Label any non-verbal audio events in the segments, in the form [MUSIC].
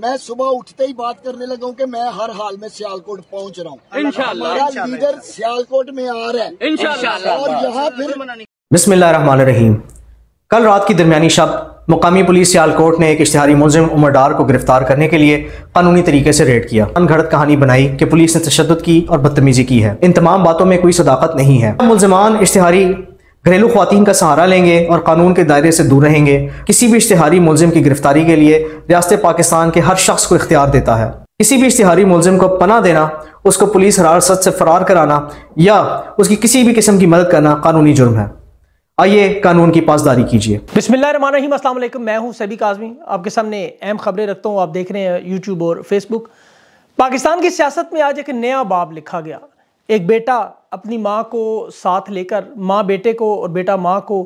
मैं सुबह उठते ही बात करने लगा हूँ कि मैं हर हाल में सियालकोट पहुँच रहा हूँ हमारा लीडर सियालकोट में आ रहा है और यहाँ फिर बिस्मिल्लाम कल रात की दरमियानी शब मुकामी पुलिस सियालकोट ने एक इश्तिहारी मुलिम उमर डार को गिरफ्तार करने के लिए कानूनी तरीके से रेड किया घड़त कहानी बनाई कि पुलिस ने तशद की और बदतमीजी की है इन तमाम बातों में कोई सदाकत नहीं है मुलजमान इश्तेहारी घरेलू खातन का सहारा लेंगे और कानून के दायरे से दूर रहेंगे किसी भी इश्तहारी मुलजिम की गिरफ्तारी के लिए रियासत पाकिस्तान के हर शख्स को इख्तियार देता है किसी भी इश्तहारी मुलजिम को पना देना उसको पुलिस हरारत से फरार कराना या उसकी किसी भी किस्म की मदद करना कानूनी जुर्म है आइए कानून की पासदारी कीजिए बिस्मिल्लाम मैं हूँ सभी काजमी आपके सामने अहम खबरें रखता हूँ आप देख रहे हैं यूट्यूब और फेसबुक पाकिस्तान की सियासत में आज एक नया बाब लिखा गया एक बेटा अपनी माँ को साथ लेकर माँ बेटे को और बेटा माँ को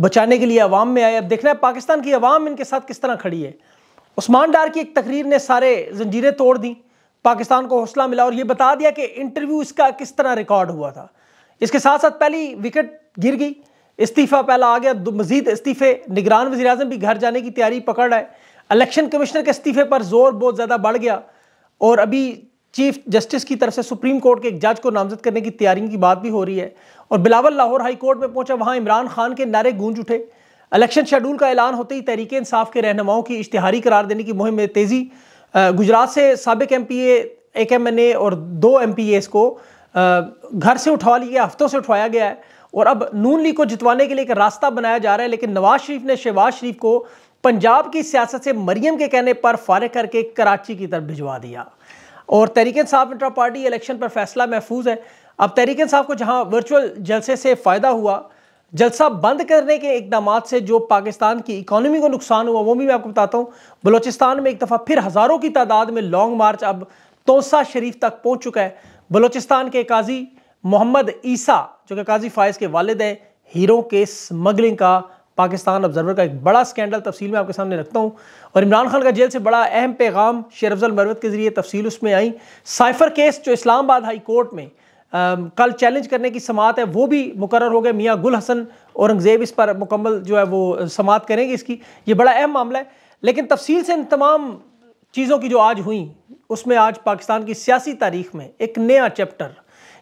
बचाने के लिए अवाम में आए अब देखना है पाकिस्तान की अवाम इनके साथ किस तरह खड़ी है उस्मान डार की एक तकरीर ने सारे जंजीरें तोड़ दी पाकिस्तान को हौसला मिला और ये बता दिया कि इंटरव्यू इसका किस तरह रिकॉर्ड हुआ था इसके साथ साथ पहली विकेट गिर गई इस्तीफ़ा पहला आ गया मजीद इस्तीफ़े निगरान वजी अजम भी घर जाने की तैयारी पकड़ रहे इलेक्शन कमिश्नर के इस्तीफ़े पर जोर बहुत ज़्यादा बढ़ गया और अभी चीफ जस्टिस की तरफ से सुप्रीम कोर्ट के एक जज को नामजद करने की तैयारी की बात भी हो रही है और बिलावल लाहौर हाई कोर्ट में पहुंचा वहां इमरान खान के नारे गूंज उठे इलेक्शन शेड्यूल का ऐलान होते ही तहरीक इंसाफ के रहनुमाओं की इश्तिहारी करार देने की मुहिम में तेज़ी गुजरात से सबक एम पी एक एम एन ए और दो एम पी एस को घर से उठवा लिया हफ्तों से उठवाया गया है और अब नून लीग को जितवाने के लिए एक रास्ता बनाया जा रहा है लेकिन नवाज शरीफ ने शहबाज शरीफ को पंजाब की सियासत से मरियम के कहने पर फारग करके कराची की तरफ भिजवा दिया और तहरीक साहब इंट्रा पार्टी इलेक्शन पर फैसला महफूज है अब तहरीक साहब को जहाँ वर्चुअल जलसे से फ़ायदा हुआ जलसा बंद करने के इकदाम से जो पाकिस्तान की इकानमी को नुकसान हुआ वो भी मैं आपको बताता हूँ बलोचिस्तान में एक दफ़ा फिर हज़ारों की तादाद में लॉन्ग मार्च अब तोसा शरीफ तक पहुँच चुका है बलोचिस्तान के काजी मोहम्मद ईसा जो कि काजी फायज़ के वालद हैं हीरो के स्मगलिंग का पाकिस्तान ऑब्जर्वर का एक बड़ा स्कैंडल तफसील में आपके सामने रखता हूँ और इमरान खान का जेल से बड़ा अहम पैगाम शेर अफजल मरवत के ज़रिए तफसील उसमें आई साइफर केस जो इस्लामाबाद हाई कोर्ट में आ, कल चैलेंज करने की समात है वो भी मुकर हो गए मियाँ गुल हसन औरंगज़ेब इस पर मुकम्मल जो है वो समात करेंगे इसकी ये बड़ा अहम मामला है लेकिन तफसील से इन तमाम चीज़ों की जो आज हुई उसमें आज पाकिस्तान की सियासी तारीख में एक नया चैप्टर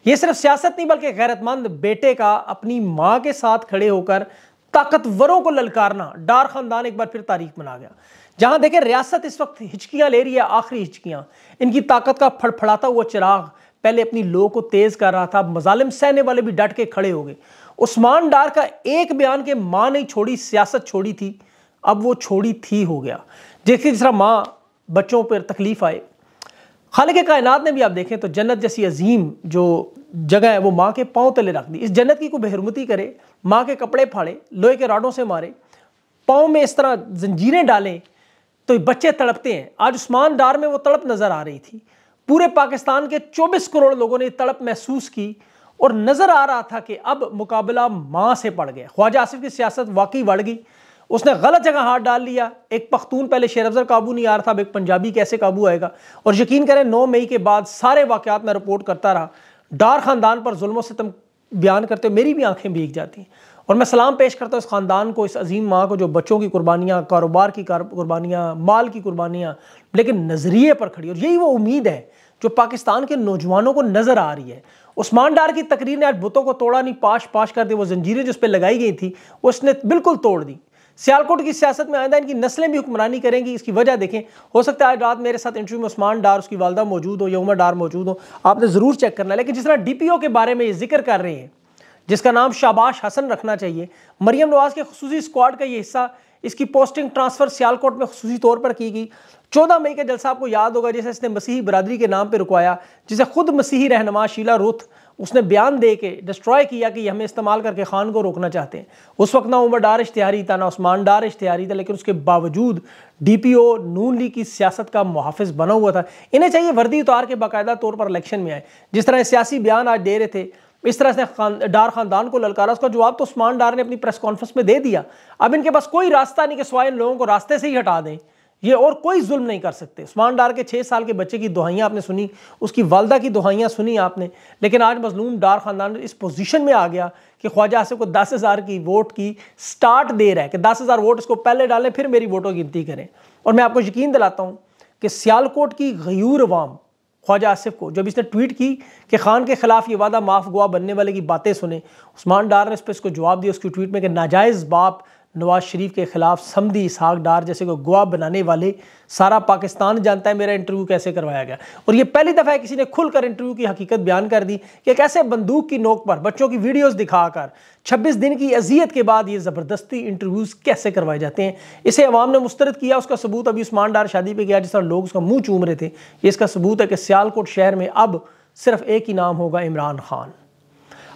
ये सिर्फ सियासत नहीं बल्कि गैरतमंद बेटे का अपनी माँ के साथ खड़े होकर ताकतवरों को ललकारना डार खानदान एक बार फिर तारीख मना गया जहां देखें रियासत इस वक्त हिचकियां ले रही है आखिरी हिचकियां इनकी ताकत का फड़फड़ाता हुआ चिराग पहले अपनी लो को तेज कर रहा था मजालिम सहने वाले भी डट के खड़े हो गए उस्मान डार का एक बयान के माँ नहीं छोड़ी सियासत छोड़ी थी अब वो छोड़ी थी हो गया देखिए जिस तरह माँ बच्चों पर तकलीफ आए खालिक कायनात ने भी आप देखें तो जन्नत जैसी अजीम जो जगह है वो माँ के पाँव तले रख दी इस जन्नत की को बेहरमती करे माँ के कपड़े फाड़े लोहे के राडों से मारे पाँव में इस तरह जंजीरें डालें तो बच्चे तड़पते हैं आज उस्मान डार में वो तड़प नज़र आ रही थी पूरे पाकिस्तान के 24 करोड़ लोगों ने तड़प महसूस की और नज़र आ रहा था कि अब मुकाबला माँ से पड़ गया ख्वाजा आसिफ की सियासत वाकई बढ़ गई उसने गलत जगह हाथ डाल लिया एक पख्तून पहले शेर अफजर काबू नहीं आ रहा था अब एक पंजाबी कैसे काबू आएगा और यकीन करें नौ मई के बाद सारे वाक़ात मैं रिपोर्ट करता रहा डार ख़ानदान पर से सितम बयान करते हुए मेरी भी आंखें भीग जाती हैं और मैं सलाम पेश करता हूँ इस ख़ानदान को इस अजीम माँ को जो बच्चों की कुर्बानियाँ कारोबार की कुर्बानियाँ माल की कुर्बानियाँ लेकिन नज़रिए पर खड़ी और यही वो उम्मीद है जो पाकिस्तान के नौजवानों को नज़र आ रही है उस्मान डार की तकरीर ने आज बुतों को तोड़ा नहीं पाश पाश कर दी वो जंजीरें जिस पर लगाई गई थी उसने बिल्कुल तोड़ दी सियालकोट की सियासत में आइंदा इनकी नस्लें भी हुक्मरानी करेंगी इसकी वजह देखें हो सकता है आज रात मेरे साथ इंटरव्यू में उस्मान डार उसकी वालदा मौजूद हो या उमर डार मौजूद हो आपने ज़रूर चेक करना लेकिन जिस तरह डी पी ओ के बारे में ये जिक्र कर रहे हैं जिसका नाम शाबाश हसन रखना चाहिए मरियम नवाज़ के खसूसी स्क्वाड का ये हिस्सा इसकी पोस्टिंग ट्रांसफ़र सियालकोट में खसूसी तौर पर की गई चौदह मई का जलसा आपको याद होगा जैसे इसने मसीही बरदरी के नाम पर रुकवाया जिसे खुद मसीही रहनमा शीला रुथ उसने बयान दे के डिस्ट्रॉय किया कि हमें इस्तेमाल करके खान को रोकना चाहते हैं उस वक्त ना उमर डार इश्तिहारी था ना उस्मान डार इश्तिहारी था लेकिन उसके बावजूद डी पी ओ नून लीग की सियासत का मुहाफ़ बना हुआ था इन्हें चाहिए वर्दी उतार के बाकायदा तौर पर इलेक्शन में आए जिस तरह सियासी बयान आज दे रहे थे इस तरह से खान डार ख़ानदान को ललकारा उसका जवाब तो उस्मान डार ने अपनी प्रेस कॉन्फ्रेंस में दे दिया अब इनके पास कोई रास्ता नहीं कि सवाए इन लोगों को रास्ते से ही हटा दें ये और कोई जुल्म नहीं कर सकते उस्मान डार के छः साल के बच्चे की दुहाइयाँ आपने सुनी उसकी वालदा की दुहाइयाँ सुनी आपने लेकिन आज मजलूम डार ख़ानदान इस पोजीशन में आ गया कि ख्वाजा आसिफ को दस हज़ार की वोट की स्टार्ट दे रहा है कि दस हज़ार वोट इसको पहले डालें फिर मेरी वोटों की गिनती करें और मैं आपको यकीन दिलाता हूँ कि सियालकोट की गयूर वाम ख्वाजा आसिफ को जब इसने ट्वीट की कि खान के खिलाफ ये वादा माफ गुआ बनने वाले की बातें सुने उस्मान डार ने इस पर इसको जवाब दिया उसकी ट्वीट में कि नाजायज़ बाप नवाज शरीफ के ख़िलाफ़ समदी इसहाक डार जैसे को गवाह बनाने वाले सारा पाकिस्तान जानता है मेरा इंटरव्यू कैसे करवाया गया और ये पहली दफ़ा है किसी ने खुलकर इंटरव्यू की हकीकत बयान कर दी कि कैसे बंदूक की नोक पर बच्चों की वीडियोस दिखाकर 26 दिन की अजियत के बाद ये ज़बरदस्ती इंटरव्यूज़ कैसे करवाए जाते हैं इसे अवाम ने मुस्तरद किया उसका सबूत अभी उस्मान डार शादी पर गया जिस तरह लोग उसका मुँह चूम रहे थे ये इसका सबूत है कि सियालकोट शहर में अब सिर्फ एक ही नाम होगा इमरान खान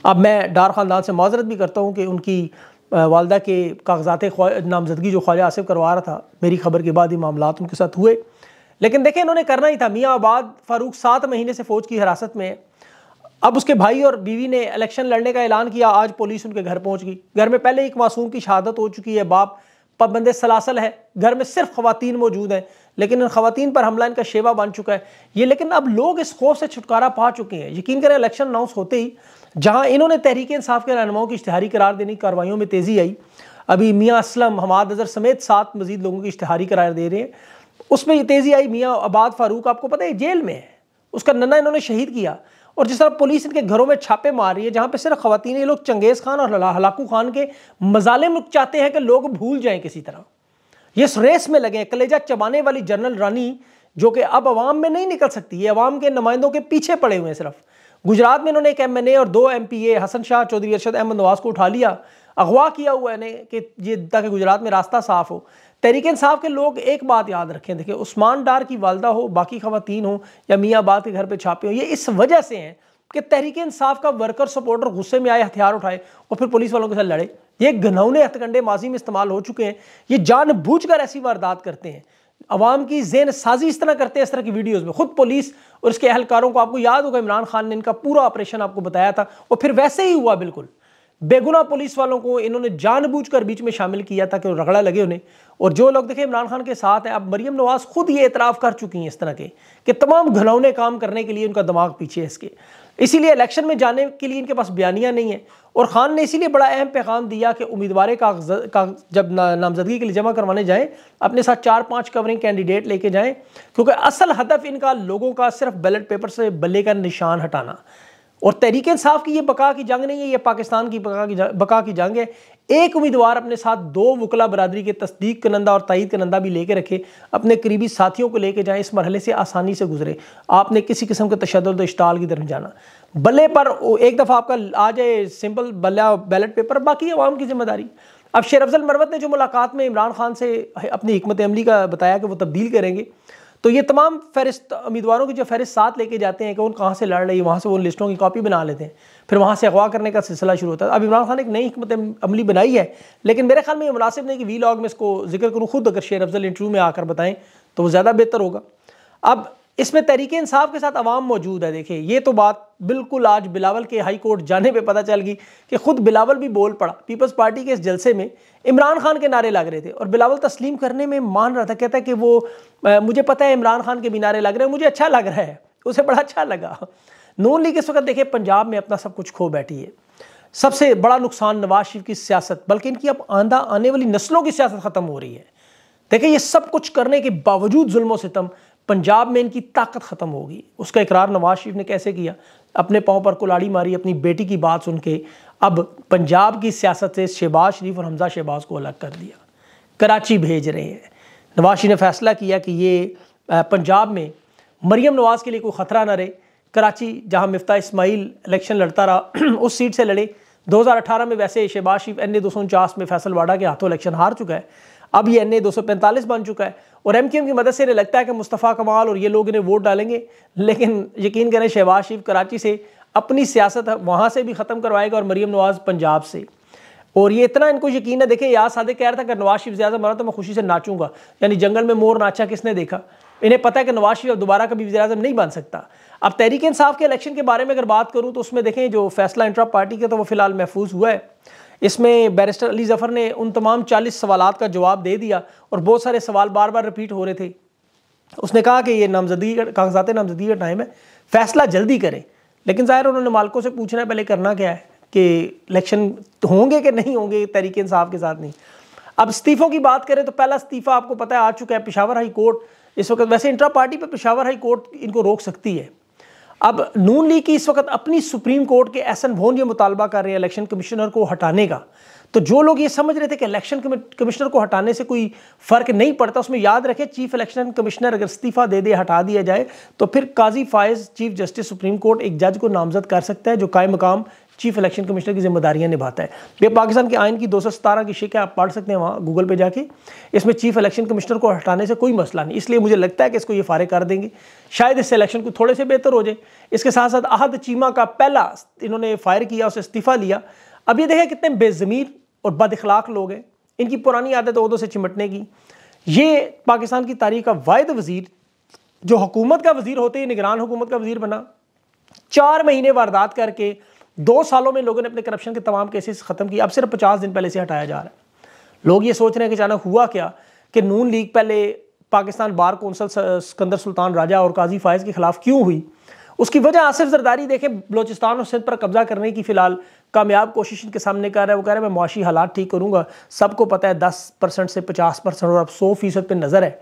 अब मैं डार खानदान से माजरत भी करता हूँ कि उनकी वालदा के कागजात नामजदगी जो ख्वाजा आसिफ करवा रहा था मेरी खबर के बाद ही मामला उनके साथ हुए लेकिन देखें इन्होंने करना ही था मियाँ आबाद फारूक सात महीने से फ़ौज की हिरासत में है अब उसके भाई और बीवी ने इलेक्शन लड़ने का ऐलान किया आज पुलिस उनके घर पहुंच गई घर में पहले एक मासूम की शहादत हो चुकी है बाप पाबंद सलासल है घर में सिर्फ खातन मौजूद हैं लेकिन इन खातन पर हमला इनका शेवा बन चुका है ये लेकिन अब लोग इस खौफ से छुटकारा पा चुके हैं यकीन करें इलेक्शन अनाउंस होते ही जहां इन्होंने तहरीक इंसाफ के रहनुमाओं की इश्तहारी करार देने की कार्रवाइयों में तेज़ी आई अभी मियाँ असलम हमाद अजहर समेत सात मजीद लोगों की इश्तहारी करार दे रहे हैं उसमें ये तेज़ी आई मियाँ आबाद फारूक आपको पता है जेल में है उसका नन्ना इन्होंने शहीद किया और जिस तरह पुलिस इनके घरों में छापे मार रही है जहाँ पर सिर्फ खातन ये लोग चंगेज़ खान और हलाकू खान के मजाले मजालिम चाहते हैं कि लोग भूल जाए किसी तरह ये रेस में लगे हैं कलेजा चबाने वाली जनरल रानी जो कि अब अवाम में नहीं निकल सकती है अवाम के नुमाइंदों के पीछे पड़े हुए हैं सिर्फ गुजरात में इन्होंने एक एम और दो एम हसन शाह चौधरी अरशद अहमद नवाज को उठा लिया अगवा किया हुआ इन्हें कि ये ताकि गुजरात में रास्ता साफ हो तहरीक इंसाफ के लोग एक बात याद रखें देखिए उस्मान डार की वालदा हो बाकी खवतिन हो या मियाँबाद के घर पर छापे हो ये इस वजह से हैं कि तहरीक इंसाफ का वर्कर सपोर्टर गुस्से में आए हथियार उठाए और फिर पुलिस वालों के साथ लड़े ये घनौने हथकंडे माजी में इस्तेमाल हो चुके हैं ये जानबूझकर ऐसी वारदात करते हैं अवाम की जेन साजी इस तरह करते हैं इस तरह की वीडियोज़ में खुद पुलिस और इसके अहलकारों को आपको याद होगा इमरान खान ने इनका पूरा ऑपरेशन आपको बताया था और फिर वैसे ही हुआ बिल्कुल बेगुना पुलिस वालों को इन्होंने जानबूझकर बीच में शामिल किया था कि वो रगड़ा लगे उन्हें और जो लोग देखें इमरान खान के साथ हैं अब मरियम नवाज खुद ये इतराफ़ कर चुकी हैं इस तरह के कि तमाम घनौने काम करने के लिए उनका दिमाग पीछे है इसके इसीलिए इलेक्शन में जाने के लिए इनके पास बयानियाँ नहीं है और ख़ान ने इसीलिए बड़ा अहम पैगाम दिया कि उम्मीदवार का, जब नामजदगी के लिए जमा करवाने जाएँ अपने साथ चार पाँच कवरिंग कैंडिडेट लेके जाएँ क्योंकि असल हदफ इनका लोगों का सिर्फ बैलेट पेपर से बल्ले का निशान हटाना और तहरीक इंसाफ की ये बका की जंग नहीं है ये पाकिस्तान की बका की बका की जंग है एक उम्मीदवार अपने साथ दो वकला बरदरी के तस्दीक कनंदा और तइद कनंदा भी लेके रखे अपने करीबी साथियों को लेके जाएं इस मरहले से आसानी से गुजरे आपने किसी किस्म के तशद इश्ताल की तरफ जाना बल्ले पर एक दफ़ा आपका आ जाए सिंपल बल्ला बैलेट पेपर बाकी आवाम की जिम्मेदारी अब शेर अफजल मरवत ने जो मुलाकात में इमरान खान से अपनी हमत अमली का बताया कि वो तब्दील करेंगे तो ये तमाम फहरिस्त उम्मीदवारों की जो फहरिस्त साथ लेके जाते हैं कि उन कहाँ से लड़ रही है वहाँ से वो लिस्टों की कॉपी बना लेते हैं फिर वहाँ से अगवा करने का सिलसिला शुरू होता है अब इमरान खान ने एक नई हमत अमली बनाई है लेकिन मेरे ख्याल में ये मुनासिब नहीं कि वी लॉग में इसको जिक्र करूँ खुद अगर शेर अफजल इंटरव्यू में आकर बताएँ तो वो ज़्यादा बेहतर होगा अब इसमें तरीके इंसाफ के साथ आवाम मौजूद है देखिए ये तो बात बिल्कुल आज बिलावल के हाई कोर्ट जाने पे पता चल गई कि खुद बिलावल भी बोल पड़ा पीपल्स पार्टी के इस जलसे में इमरान खान के नारे लग रहे थे और बिलावल तस्लीम करने में मान रहा था कहता है कि वो आ, मुझे पता है इमरान खान के भी नारे लग रहे हैं मुझे अच्छा लग रहा है उसे बड़ा अच्छा लगा नून लीग इस वक्त देखिए पंजाब में अपना सब कुछ खो बैठी है सबसे बड़ा नुकसान नवाज शरीफ की सियासत बल्कि इनकी अब आंधा आने वाली नस्लों की सियासत ख़त्म हो रही है देखिए ये सब कुछ करने के बावजूद जुल्मों से तम पंजाब में इनकी ताकत ख़त्म होगी उसका इकरार नवाज शरीफ ने कैसे किया अपने पाँव पर कुलाड़ी मारी अपनी बेटी की बात सुन के अब पंजाब की सियासत से शहबाज शरीफ और हमजा शहबाज को अलग कर दिया कराची भेज रहे हैं नवाज शरीफ ने फैसला किया कि ये पंजाब में मरियम नवाज़ के लिए कोई ख़तरा ना रहे कराची जहाँ मिफ्ता इसमाइल इलेक्शन लड़ता रहा [CLEARS THROAT] उस सीट से लड़े 2018 में वैसे शहबाज शरीफ एन ए दो में फैसलवाडा के हाथों इलेक्शन हार चुका है अब ये एन ए बन चुका है और एम की मदद से इन्हें लगता है कि मुस्तफ़ा कमाल और ये लोग इन्हें वोट डालेंगे लेकिन यकीन करें शहबाज शरीफ कराची से अपनी सियासत वहाँ से भी ख़त्म करवाएगा और मरीम नवाज़ पंजाब से और ये इतना इनको यकीन है देखे याद सादे कह रहा था कि नवाज शरीफ ज़्यादा मरा तो मैं खुशी से नाचूंगा यानी जंगल में मोर नाचा किसने देखा इन्हें पता है कि नवाज शरीफ दोबारा कभी वजी अजम नहीं बन सकता अब तहरीक इसाफ़ के इलेक्शन के बारे में अगर बात करूँ तो उसमें देखें जो फैसला इंट्रा पार्टी का तो वो फिलहाल महफूज हुआ है इसमें बैरिस्टर अली ज़फ़र ने उन तमाम चालीस सवाल का जवाब दे दिया और बहुत सारे सवाल बार बार रिपीट हो रहे थे उसने कहा कि ये नामजदगी कागजात नामजदगी का टाइम है फैसला जल्दी करें लेकिन ज़ाहिर उन्होंने मालकों से पूछना है पहले करना क्या है कि इलेक्शन होंगे कि नहीं होंगे तरीके इंसाफ के साथ नहीं अब इस्तीफ़ों की बात करें तो पहला इस्तीफ़ा आपको पता है आ चुका है पिशावर हाई कोर्ट इस वक्त वैसे इंट्रा पार्टी पर पिशावर हाई कोर्ट इनको रोक सकती है अब नून लीग की इस वक्त अपनी सुप्रीम कोर्ट के एहसन भोन ये मुतालबा कर रहे हैं इलेक्शन कमिश्नर को हटाने का तो जो लोग ये समझ रहे थे कि इलेक्शन कमिश्नर को हटाने से कोई फ़र्क नहीं पड़ता उसमें याद रखें चीफ इलेक्शन कमिश्नर अगर इस्तीफ़ा दे दे हटा दिया जाए तो फिर Qazi Faez chief justice supreme court एक जज को नामजद कर सकता है जो कायम मकाम चीफ इलेक्शन कमिश्नर की जिम्मेदारियां निभाता है ये पाकिस्तान के आयन की दो की शिक आप पढ़ सकते हैं वहाँ गूगल पर जाके इसमें चीफ इलेक्शन कमिश्नर को हटाने से कोई मसला नहीं इसलिए मुझे लगता है कि इसको ये फारे कर देंगे शायद इससे इलेक्शन को थोड़े से बेहतर हो जाए इसके साथ साथ अहद चीमा का पहला इन्होंने फायर किया उसे इस्तीफ़ा लिया अब ये देखें कितने बेज़मीर और बद अखलाक लोग हैं इनकी पुरानी आदत तो उदों से चिमटने की ये पाकिस्तान की तारीख का वाद वजीर जो हुकूमत का वजीर होते ही निगरान हुकूमत का वजीर बना चार महीने वारदात करके दो सालों में लोगों ने अपने करप्शन के तमाम केसेस ख़त्म किए अब सिर्फ पचास दिन पहले से हटाया जा रहा है लोग ये सोच रहे हैं कि अचानक हुआ क्या कि नून लीग पहले पाकिस्तान बार कौंसल सिकंदर सुल्तान राजा और काजी फायज़ के ख़िलाफ़ क्यों हुई उसकी वजह आसिफ जरदारी देखें बलोचिस्तान और सिंध पर कब्जा करने की फ़िलहाल कामयाब कोशिश इनके सामने कर रहा है वो कह रहे हैं मैं मुआशी हालात ठीक करूँगा सबको पता है दस परसेंट से पचास परसेंट और अब सौ फीसद पर नज़र है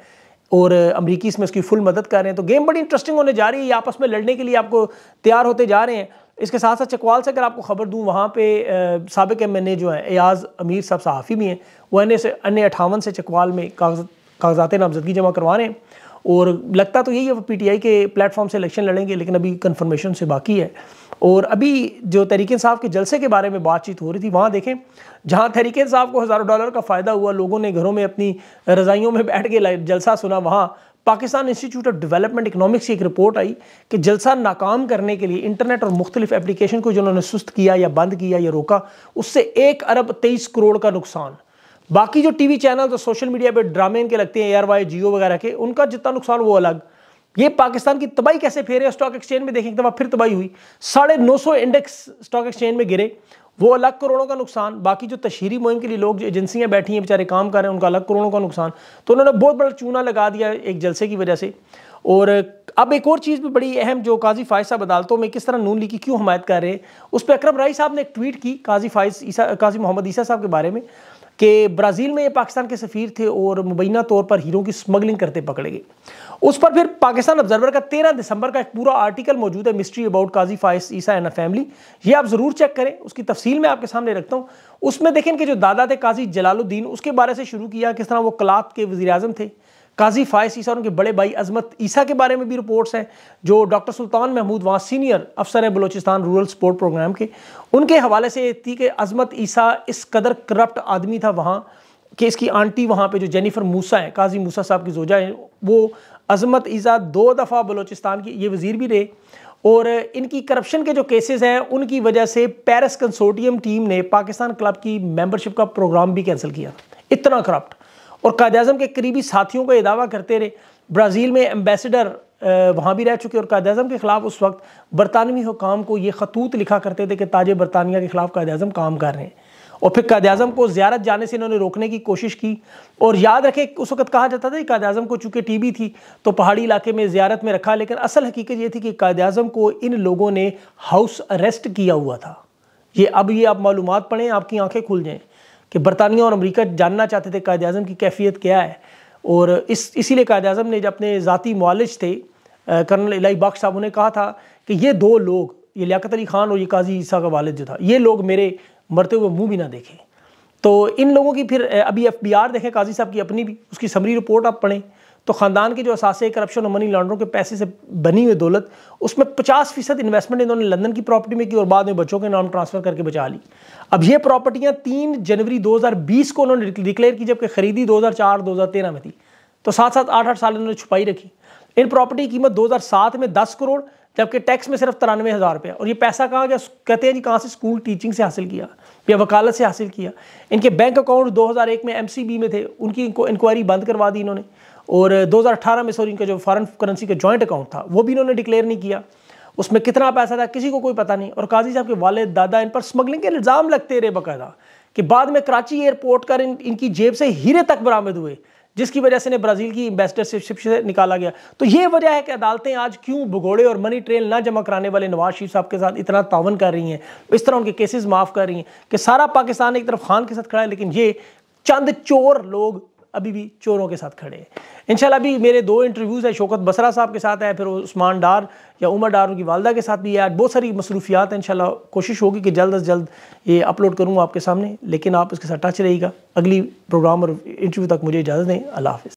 और अमरीकी इसमें उसकी फुल मदद कर रहे हैं तो गेम बड़ी इंटरेस्टिंग होने जा रही है आपस में लड़ने के लिए आपको तैयार होते जा रहे हैं इसके साथ साथ चकवाल से अगर आपको ख़बर दूँ वहाँ पे सबक एम एन ए जो है एयाज अमीर साहब सहाफ़ी भी हैं वो एन ए से एन ए अठावन से चकवाल में कागजात कागजात नामजदगी जमा करवा रहे हैं और लगता तो यही है वो पी टी आई के प्लेटफॉर्म से इलेक्शन लड़ेंगे लेकिन अभी कन्फर्मेशन से बाकी है और अभी जो तहरीकन साहब के जलसे के बारे में बातचीत हो रही थी वहाँ देखें जहाँ तहरीक साहब को हज़ारों डॉलर का फ़ायदा हुआ लोगों ने घरों में अपनी रज़ाइयों में बैठ के जलसा सुना वहाँ Pakistan institute of development economics की एक रिपोर्ट आई कि जलसा नाकाम करने के लिए इंटरनेट और मुख्तलिफ एप्लीकेशन को जिन्होंने सुस्त किया या बंद किया या रोका उससे एक अरब तेईस करोड़ का नुकसान बाकी जो टी वी चैनल और सोशल मीडिया पर ड्रामे इनके लगते हैं ए आर वाई जियो वगैरह के उनका जितना नुकसान वो अलग ये पाकिस्तान की तबाही कैसे फेरे स्टॉक एक्सचेंज में देखें एक दफा फिर तबाही हुई साढ़े नौ सौ इंडेक्स स्टॉक एक्सचेंज में गिरे वो अलग करोड़ों का नुकसान बाकी जो तशहरी मुहिम के लिए लोग जो एजेंसियाँ बैठी हैं बेचारे काम कर रहे हैं उनका अलग करोड़ों का नुकसान तो उन्होंने बहुत बड़ा चूना लगा दिया एक जलसे की वजह से और अब एक और चीज़ भी बड़ी अहम जो काजी फायज साहब अदालतों में किस तरह नून ली की क्यों हमायत कर रहे हैं उस पर अक्रम राय साहब ने एक ट्वीट की काजी फायज ईसा काजी मोहम्मद ईसा साहब के बारे में कि ब्राज़ील में ये पाकिस्तान के सफ़ीर थे और मुबैना तौर पर हीरों की स्मगलिंग करते पकड़े गए उस पर फिर पाकिस्तान ऑब्जर्वर का तेरह दिसंबर का एक पूरा आर्टिकल मौजूद है mystery about Qazi Faez Isa and family ये आप ज़रूर चेक करें उसकी तफसील मैं आपके सामने रखता हूँ उसमें देखें कि जो दादा थे काजी जलालुद्दीन उसके बारे से शुरू किया किस तरह वो कलात के वजी थे काजी फ़ायस ईसा उनके बड़े भाई अजमत ईसा के बारे में भी रिपोर्ट्स हैं जो डॉक्टर सुल्तान महमूद वहाँ सीनियर अफसर हैं बलोचिस्तान रूरल सपोर्ट प्रोग्राम के उनके हवाले से थी कि अजमत ईसा इस कदर करप्ट आदमी था वहाँ कि इसकी आंटी वहाँ पे जो जेनिफर मूसा है काजी मूसा साहब की जोजा हैं वो अजमत ईसा दो दफ़ा बलोचिस्तान की ये वज़ीर भी रहे और इनकी करप्शन के जो केसेस हैं उनकी वजह से पेरिस कंसोर्टियम टीम ने पाकिस्तान क्लब की मेंबरशिप का प्रोग्राम भी कैंसिल किया इतना करप्ट और कायद अजम के करीबी साथियों का ये दावा करते रहे ब्राज़ील में एम्बेसडर वहाँ भी रह चुके और कायद अजम के ख़िलाफ़ उस वक्त बरतानवी हुकाम को ये खतूत लिखा करते थे कि ताज बरतानिया के ख़िलाफ़ कायद अजम काम कर रहे हैं और फिर कायद अजम को ज्यारत जाने से इन्होंने रोकने की कोशिश की और याद रखे उस वक्त कहा जाता था कि कायद अजम को चूँकि टी बी थी तो पहाड़ी इलाके में ज्यारत में रखा लेकिन असल हकीकत ये थी कि कायद अजम को इन लोगों ने हाउस अरेस्ट किया हुआ था ये अब ये आप मालूम पढ़ें आपकी आंखें खुल जाएँ कि बरतानिया और अमरीका जानना चाहते थे कायद अजम की कैफियत क्या है और इस इसीलिए कायद अजम ने जब अपने ज़ाती मालिज थे कर्नल इलाई बाग साहब उन्हें कहा था कि ये दो लोग ये लियाकत अली खान और ये काजी ईसा का वालद जो था ये लोग मेरे मरते हुए मुँह भी ना देखें तो इन लोगों की फिर अभी एफ बी आर देखें काजी साहब की अपनी भी उसकी समरी रिपोर्ट आप पढ़ें तो ख़ानदान के जो असासे करप्शन और मनी लॉन्ड्रो के पैसे से बनी हुई दौलत उसमें 50 फीसद इन्वेस्टमेंट इन्होंने लंदन की प्रॉपर्टी में की और बाद में बच्चों के नाम ट्रांसफ़र करके बचा ली अब ये प्रॉपर्टियाँ तीन जनवरी 2020 को उन्होंने डिक्लेयर की जबकि खरीदी 2004-2013 में थी तो साथ साथ आठ आठ साल इन्होंने छुपाई रखी इन प्रॉपर्टी की कीमत सात में दस करोड़ जबकि टैक्स में सिर्फ तिरानवे हज़ार रुपये और ये पैसा कहाँ गया कहते हैं जी कहाँ से स्कूल टीचिंग से हासिल किया या वकालत से हासिल किया इनके बैंक अकाउंट 2001 में एमसीबी में थे उनकी इंक्वायरी बंद करवा दी इन्होंने और 2018 में सॉरी इनका जो फॉरेन करेंसी का जॉइंट अकाउंट था वो भी इन्होंने डिक्लेयर नहीं किया उसमें कितना पैसा था किसी को कोई पता नहीं और काजी साहब के वाले दादा इन पर स्मगलिंग के इल्ज़ाम लगते रहे बाकायदा कि बाद में कराची एयरपोर्ट कर इन, इनकी जेब से हीरे तक बरामद हुए जिसकी वजह से इन्हें ब्राज़ील की एम्बेसडरशिप से निकाला गया तो ये वजह है कि अदालतें आज क्यों भगोड़े और मनी ट्रेल ना जमा कराने वाले नवाज शरीफ साहब के साथ इतना तावन कर रही हैं इस तरह उनके केसेस माफ़ कर रही हैं कि सारा पाकिस्तान एक तरफ खान के साथ खड़ा है लेकिन ये चंद चोर लोग अभी भी चोरों के साथ खड़े हैं इन अभी मेरे दो इंटरव्यूज़ हैं शौकत बसरा साहब के साथ है फिर उस्मान डार या उमर डार उनकी वालदा के साथ भी है बहुत सारी मसरूफियात हैं इन कोशिश होगी कि जल्द अज जल्द ये अपलोड करूँगा आपके सामने लेकिन आप इसके साथ टच रहेगा अगली प्रोग्राम और इंटरव्यू तक मुझे इजाज़त दें अल्लाह हाफ़